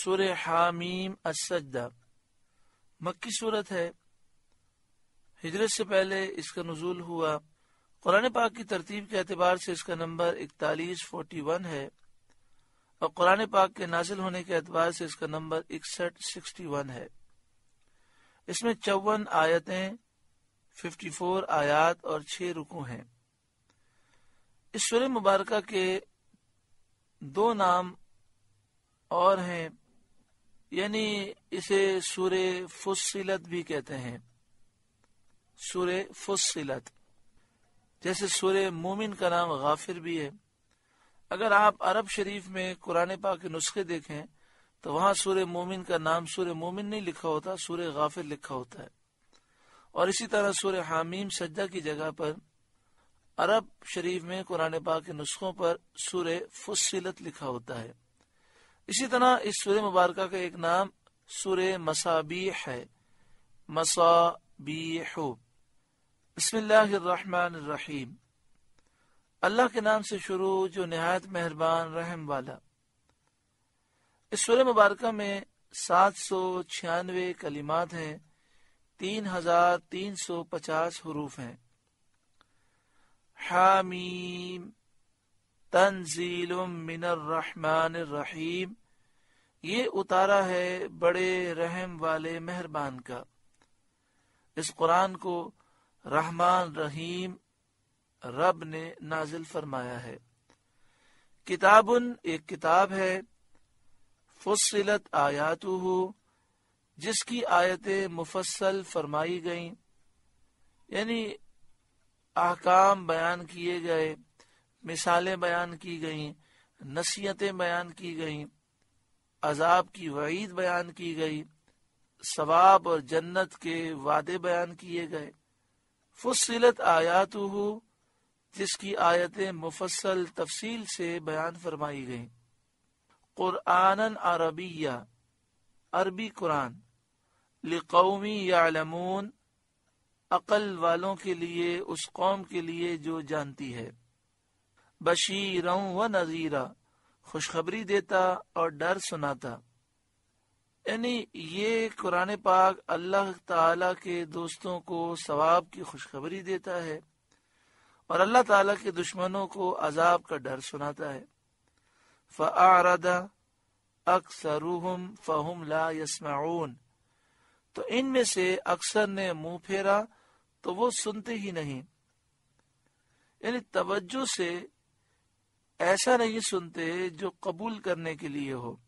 सुर हामीम असजदा मक्की सूरत है हिजरत से पहले इसका नजूल हुआ कुरान पाक की तरतीब के अतबार से इसका नंबर इकतालीस फोर्टी वन है और कुरान पाक के नाजिल होने के अतबार से इसका नंबर इकसठ सिक्सटी वन है इसमें चौवन आयतें फिफ्टी फोर आयात और छह रुकू हैं इस सूर्य मुबारक के दो नाम और हैं यानी इसे सूर फुसिलत भी कहते हैं सूर फुसिलत जैसे सूर मोमिन का नाम गाफिर भी है अगर आप अरब शरीफ में कुरान पा के नुस्खे देखें तो वहां सूर्य मोमिन का नाम सूर्य मोमिन नहीं लिखा होता सूर्य गाफिर लिखा होता है और इसी तरह सूर्य हामीम सज्जा की जगह पर अरब शरीफ में कुरान पा के नुस्खों पर सूर्य फुसिलत लिखा होता है इसी तरह इस सूर्य मुबारक का एक नाम सूर्य मसाबी है मसाबीह बसमीम अल्लाह के नाम से शुरू जो नहायत मेहरबान रहम वाला इस सूर्य मुबारक में सात सौ छियानवे कलिमात हैं तीन हजार तीन सौ पचास हरूफ हैं हामीम तंजील मिनर मिनर्रहमान रहीम ये उतारा है बड़े रहम वाले मेहरबान का इस कुरान को रहमान रहीम रब ने नाजिल फरमाया है किताबन एक किताब है फुसलत आयातु जिसकी आयतें मुफसल फरमाई गई यानी आकाम बयान किए गए मिसालें बयान की गई नसीहतें बयान की गई अजाब की वईद बयान की गई सवाब और जन्नत के वादे बयान किए गए फुसलत आयात जिसकी आयतें मुफसल तफसील से बयान फरमाई गई कुरान अरबिया अरबी कुरान लिकौमी यालमून अकल वालों के लिए उस कौम के लिए जो जानती है बशीर व नज़ीरा खुशखबरी देता और डर सुनाता यानी ये कुरान पाक अल्लाह ताला के दोस्तों को सवाब की खुशखबरी देता है और अल्लाह ताला के दुश्मनों को अजाब का डर सुनाता है फ़ारदा अक्सरुहम फ़हुम ला यसमाउन तो इनमें से अक्सर ने मुंह फेरा तो वो सुनते ही नहीं यानी तवज्जो से ऐसा नहीं सुनते जो कबूल करने के लिए हो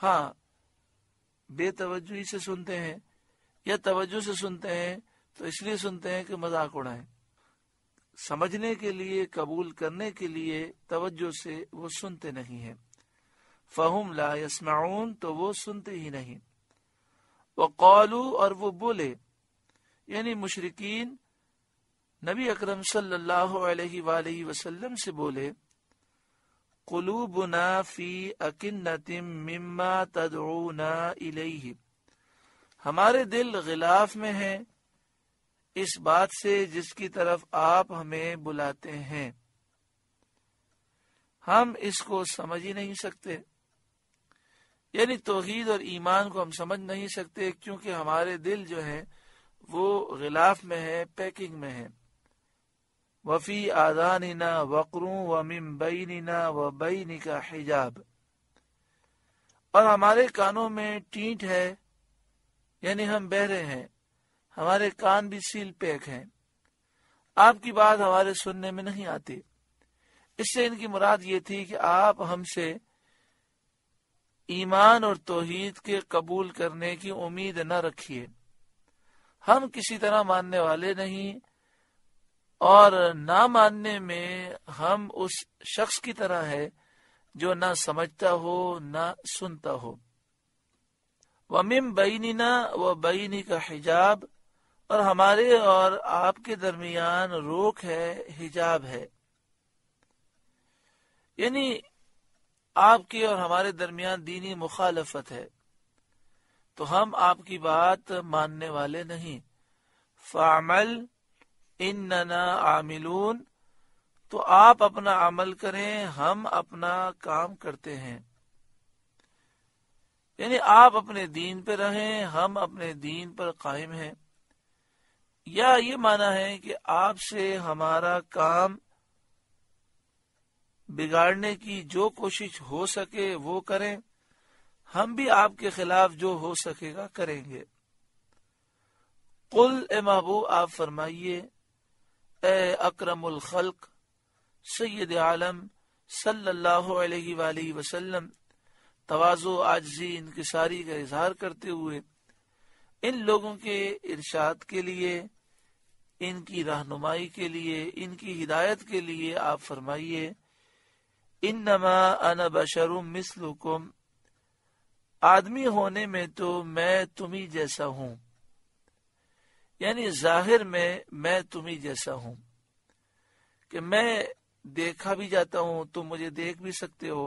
हाँ बेतवजही से सुनते हैं या तवज्जो से सुनते हैं तो इसलिए सुनते हैं कि मजाक उड़ाएं समझने के लिए कबूल करने के लिए तवज्जो से वो सुनते नहीं है फ़हुम ला तो वो सुनते ही नहीं वो कौलू और वो बोले यानी मुशरकिन नबी अकरम सल्लल्लाहु अलैहि वसल्लम से बोले कुलूबना हमारे दिल गिलाफ में हैं इस बात से जिसकी तरफ आप हमें बुलाते हैं हम इसको समझ ही नहीं सकते यानी तोहहीद और ईमान को हम समझ नहीं सकते क्योंकि हमारे दिल जो है वो गिलाफ में है पैकिंग में है वफ़ी आदानिना वक्रू व मिम्बईना व बई का हिजाब और हमारे कानों में टीट है यानी हम बहरे हैं हमारे कान भी सील पैक हैं आपकी बात हमारे सुनने में नहीं आती इससे इनकी मुराद ये थी कि आप हमसे ईमान और तोहीद के कबूल करने की उम्मीद न रखिए हम किसी तरह मानने वाले नहीं और ना मानने में हम उस शख्स की तरह है जो ना समझता हो ना सुनता हो वमिम बैनिना व बैनी का हिजाब और हमारे और आपके दरमियान रोक है हिजाब है यानी आपके और हमारे दरमियान दीनी मुखालफत है तो हम आपकी बात मानने वाले नहीं फामल इन नना आमिलून तो आप अपना अमल करें हम अपना काम करते हैं यानी आप अपने दीन पर रहें हम अपने दीन पर कायम है या ये माना है कि आपसे हमारा काम बिगाड़ने की जो कोशिश हो सके वो करें हम भी आपके खिलाफ जो हो सकेगा करेंगे कुल ए महबूब आप फरमाइए ए अक्रमुल खल्क सैयद आलम सल्लल्लाहु तो आजी वसल्लम का इजहार करते हुए इन लोगों के इर्शाद के लिए इनकी रहनुमाई के लिए इनकी हिदायत के लिए आप फरमाइए इन नमा अन बशरुम मिसलुकुम आदमी होने में तो मैं तुम्ही जैसा हूँ यानी जाहिर में मैं तुम्ही जैसा हूं कि मैं देखा भी जाता हूं तुम मुझे देख भी सकते हो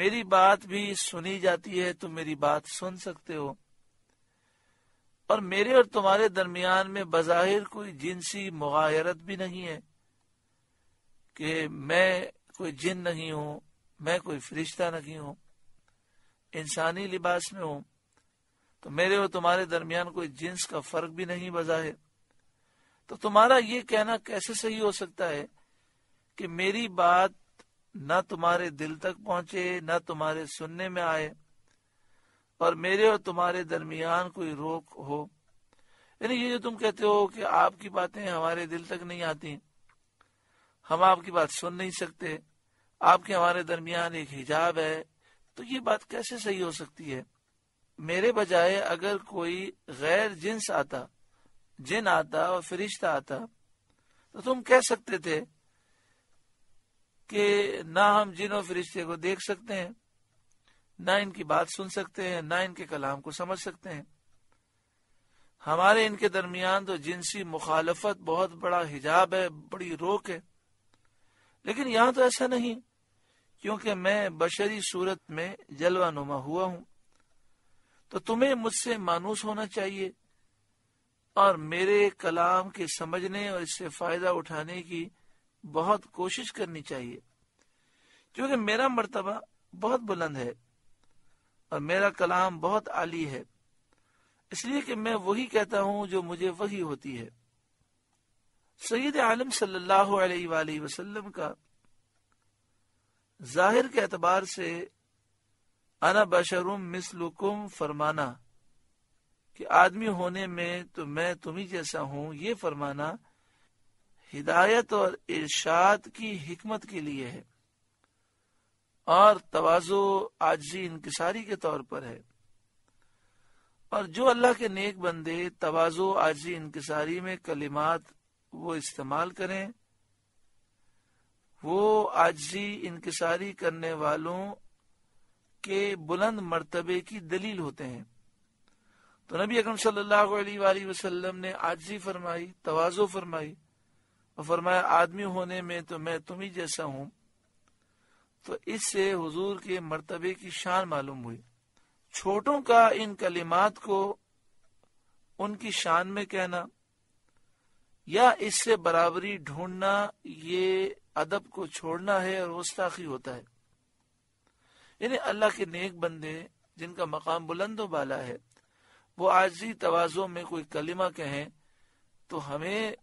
मेरी बात भी सुनी जाती है तुम मेरी बात सुन सकते हो और मेरे और तुम्हारे दरमियान में बाहिर कोई जिनसी मुगायरत भी नहीं है कि मैं कोई जिन नहीं हूं मैं कोई फरिश्ता नहीं हूं इंसानी लिबास में हूं तो मेरे और तुम्हारे दरमियान कोई जिन्स का फर्क भी नहीं बजा है तो तुम्हारा ये कहना कैसे सही हो सकता है कि मेरी बात न तुम्हारे दिल तक पहुंचे न तुम्हारे सुनने में आए और मेरे और तुम्हारे दरमियान कोई रोक हो यानी ये जो तुम कहते हो कि आपकी बातें हमारे दिल तक नहीं आती हम आपकी बात सुन नहीं सकते आपके हमारे दरमियान एक हिजाब है तो ये बात कैसे सही हो सकती है मेरे बजाय अगर कोई गैर जिन्स आता जिन आता और फरिश्ता आता तो तुम कह सकते थे कि ना हम जिन और फरिश्ते को देख सकते हैं ना इनकी बात सुन सकते हैं ना इनके कलाम को समझ सकते हैं हमारे इनके दरमियान तो जिनसी मुखालफत बहुत बड़ा हिजाब है बड़ी रोक है लेकिन यहाँ तो ऐसा नहीं क्योंकि मैं बशरी सूरत में जलवा नुमा हुआ हूँ तो तुम्हें मुझसे मानूस होना चाहिए और मेरे कलाम के समझने और इससे फायदा उठाने की बहुत कोशिश करनी चाहिए क्योंकि मेरा मर्तबा बहुत बुलंद है और मेरा कलाम बहुत आली है इसलिए कि मैं वही कहता हूं जो मुझे वही होती है सैद आलम सल्लल्लाहु अलैहि वसल्लम का जाहिर के अतबार से अना बशरुम मिसलुकुम फरमाना कि आदमी होने में तो मैं तुम्ही जैसा हूँ ये फरमाना हिदायत और इर्शाद की हिकमत के लिए है और तोज़ो आजी इनकसारी के तौर पर है और जो अल्लाह के नेक बंदे तोज़ो आजी इनकसारी में कलिमात वो इस्तेमाल करें वो आजी इनकसारी करने वालों के बुलंद मर्तबे की दलील होते हैं तो नबी अकरम सल्लल्लाहु अलैहि वसल्लम ने आजी फरमाई तवाजो फरमाई और फरमाया आदमी होने में तो मैं तुम्ही जैसा हूं तो इससे हुजूर के मर्तबे की शान मालूम हुई छोटों का इन कलिमात को उनकी शान में कहना या इससे बराबरी ढूंढना ये अदब को छोड़ना है और गुस्ताखी होता है यानी अल्लाह के नेक बंदे जिनका मकाम बुलंद वाला है वो आजी तोज़ों में कोई कलिमा कहे तो हमें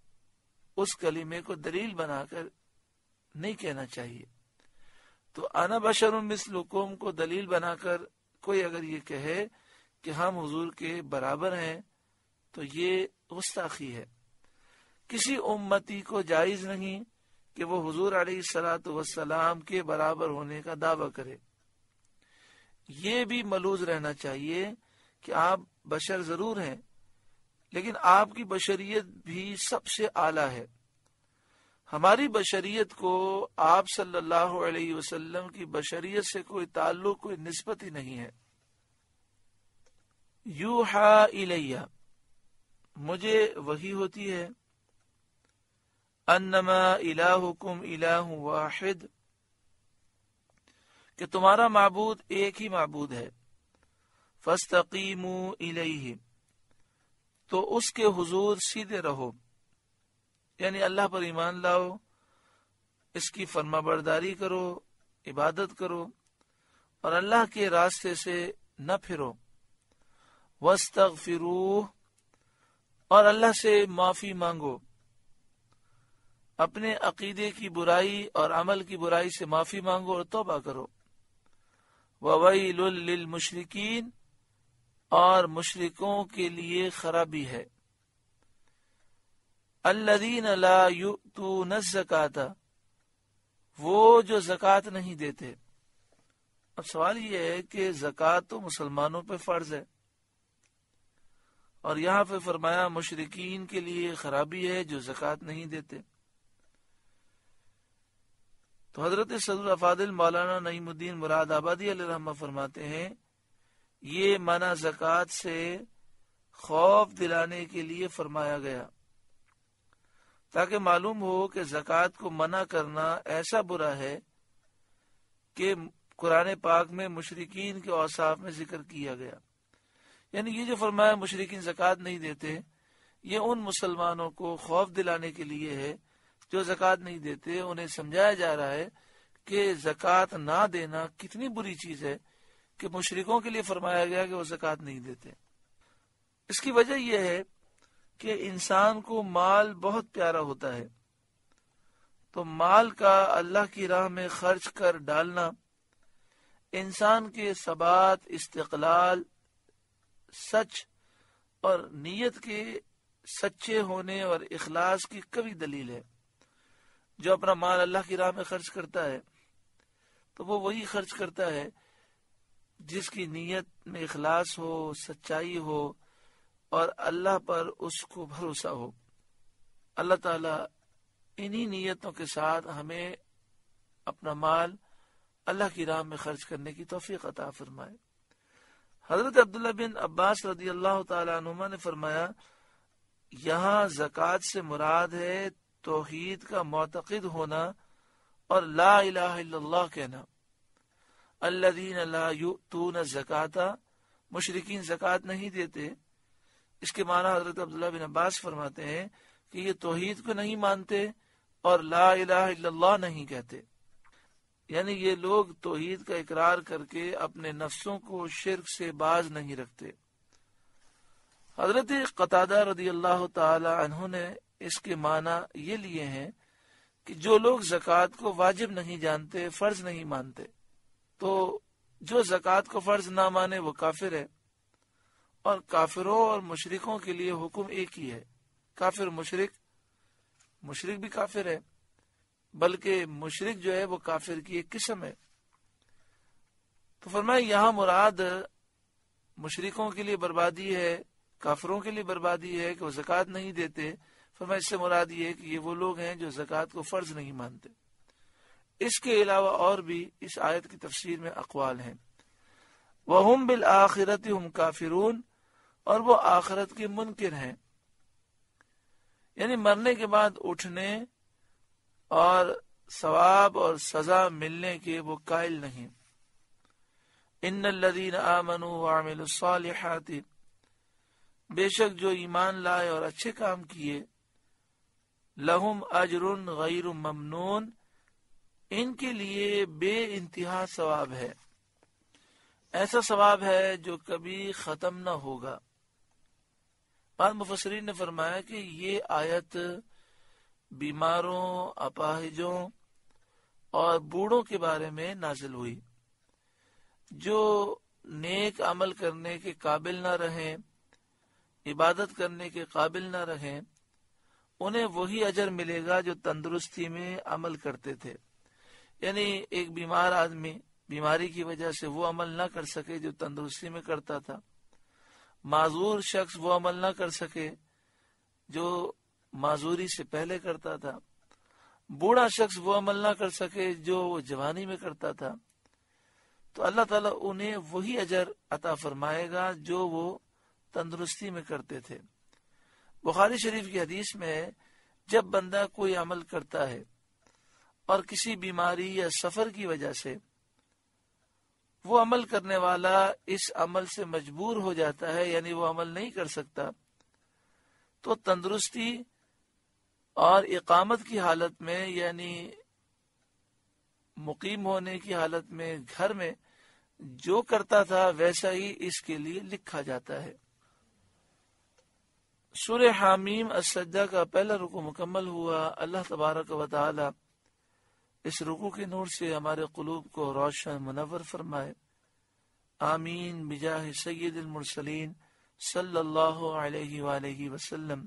उस कलीमे को दलील बनाकर नहीं कहना चाहिए तो आना बशर मिसलुकुम को दलील बनाकर कोई अगर ये कहे कि हम हजूर के बराबर हैं तो ये गुस्ताखी है किसी उम्मती को जायज़ नहीं कि वो हजूर अली सलाम के बराबर होने का दावा करे ये भी मलूज रहना चाहिए कि आप बशर जरूर हैं लेकिन आपकी बशरियत भी सबसे आला है हमारी बशरियत को आप सल्लल्लाहु अलैहि वसल्लम की बशरियत से कोई ताल्लुक कोई नस्बत ही नहीं है यू हा इलैया मुझे वही होती है अन्नमा इलाहुकुम इलाहु वाहिद कि तुम्हारा मबूद एक ही मबूद है फस्तकीम तो उसके हुजूर सीधे रहो यानी अल्लाह पर ईमान लाओ इसकी फर्मा बरदारी करो इबादत करो और अल्लाह के रास्ते से न फिरो वस्तक और अल्लाह से माफी मांगो अपने अकीदे की बुराई और अमल की बुराई से माफी मांगो और तौबा करो ववैल मुशरकिन और मुशरकों के लिए खराबी है अल्लादीन लातू न जकता वो जो जक़ात नहीं देते अब सवाल यह है कि जक़ात तो मुसलमानों पर फर्ज है और यहाँ पे फरमाया मुशरकिन के लिए खराबी है जो जक़ात नहीं देते तो हजरत सदर फादिल मौलाना नईमुद्दीन मुराद आबादी रहमा फरमाते हैं ये माना जक़ात से खौफ दिलाने के लिए फरमाया गया ताकि मालूम हो कि जक़ात को मना करना ऐसा बुरा है कि कुरान पाक में मुशरकिन के औसाफ में जिक्र किया गया यानी ये जो फरमाया मुशरकिन जक़ात नहीं देते ये उन मुसलमानों को खौफ दिलाने के लिए है जो जक़ात नहीं देते उन्हें समझाया जा रहा है कि जक़ात ना देना कितनी बुरी चीज है कि मुशरकों के लिए फरमाया गया कि वो जक़ात नहीं देते इसकी वजह यह है कि इंसान को माल बहुत प्यारा होता है तो माल का अल्लाह की राह में खर्च कर डालना इंसान के सबात इस्तकलाल सच और नीयत के सच्चे होने और इखलास की कभी दलील है जो अपना माल अल्लाह की राह में खर्च करता है तो वो वही खर्च करता है जिसकी नीयत में इखलास हो सच्चाई हो और अल्लाह पर उसको भरोसा हो अल्लाह ताला इन्हीं नीयतों के साथ हमें अपना माल अल्लाह की राह में खर्च करने की तोफीक अता फरमाए हजरत अब्दुल्ला बिन अब्बास रदी अल्लाह तुमा ने फरमाया यहाँ जक़ात से मुराद है तोहीद का मतकद होना और ला इला कहना अल्लादीन तून जक़ाता मशरकिन जक़ात नहीं देते इसके माना हजरत अब्दुल्ला बिन अब्बास फरमाते हैं कि ये तोहीद को नहीं मानते और ला इला नहीं कहते यानी ये लोग तोहीद का इकरार करके अपने नफ्सों को शिरक से बाज नहीं रखते हजरत कतादा रदी अल्लाह तहों ने इसके माना ये लिए हैं कि जो लोग जक़ात को वाजिब नहीं जानते फ़र्ज नहीं मानते तो जो जक़ात को फ़र्ज ना माने वो काफिर है और काफिरों और मुशरकों के लिए हुक्म एक ही है काफिर मुशरक मुशरक भी काफिर है बल्कि मुशरक जो है वो काफिर की एक किस्म है तो फरमाए यहाँ मुराद मुशरकों के लिए बर्बादी है काफिरों के लिए बर्बादी है कि वो जक़ात नहीं देते फरमा तो इससे मुराद ये है कि ये वो लोग हैं जो जक़ात को फ़र्ज नहीं मानते इसके अलावा और भी इस आयत की तफसीर में अकवाल हैं वहम बिल आखिरत हम काफिरून और वो आखिरत के मुनकर हैं यानी मरने के बाद उठने और सवाब और सजा मिलने के वो कायल नहीं इन लदीन आमनु आमिलसालहत बेशक जो ईमान लाए और अच्छे काम किए लहुम अजरुन गैर ममनून इनके लिए बे इंतहा सवाब है ऐसा सवाब है जो कभी खत्म न होगा बाद मुफसरीन ने फरमाया कि ये आयत बीमारों अपाहिजों और बूढ़ो के बारे में नाजिल हुई जो नेक अमल करने के काबिल न रहे इबादत करने के काबिल न रहे उन्हें वही अजर मिलेगा जो तंदुरुस्ती में अमल करते थे यानी एक बीमार आदमी बीमारी की वजह से वो अमल ना कर सके जो तंदुरुस्ती में करता था माजूर शख्स वो अमल ना कर सके जो माजूरी से पहले करता था बूढ़ा शख्स वो अमल ना कर सके जो वो जवानी में करता था तो अल्लाह ताला उन्हें वही अजर अता फरमाएगा जो वो तंदुरुस्ती में करते थे बुखारी शरीफ की हदीस में है जब बंदा कोई अमल करता है और किसी बीमारी या सफर की वजह से वो अमल करने वाला इस अमल से मजबूर हो जाता है यानी वो अमल नहीं कर सकता तो तंदुरुस्ती और इकामत की हालत में यानी मुकीम होने की हालत में घर में जो करता था वैसा ही इसके लिए लिखा जाता है शुर हामीम असदा का पहला रुकू मुकम्मल हुआ अल्लाह तबारक व इस रुकू के नूर से हमारे कुलूब को रोशन मुनवर फरमाए आमीन बिजाह सैदमरसलिन सल्लल्लाहु अलैहि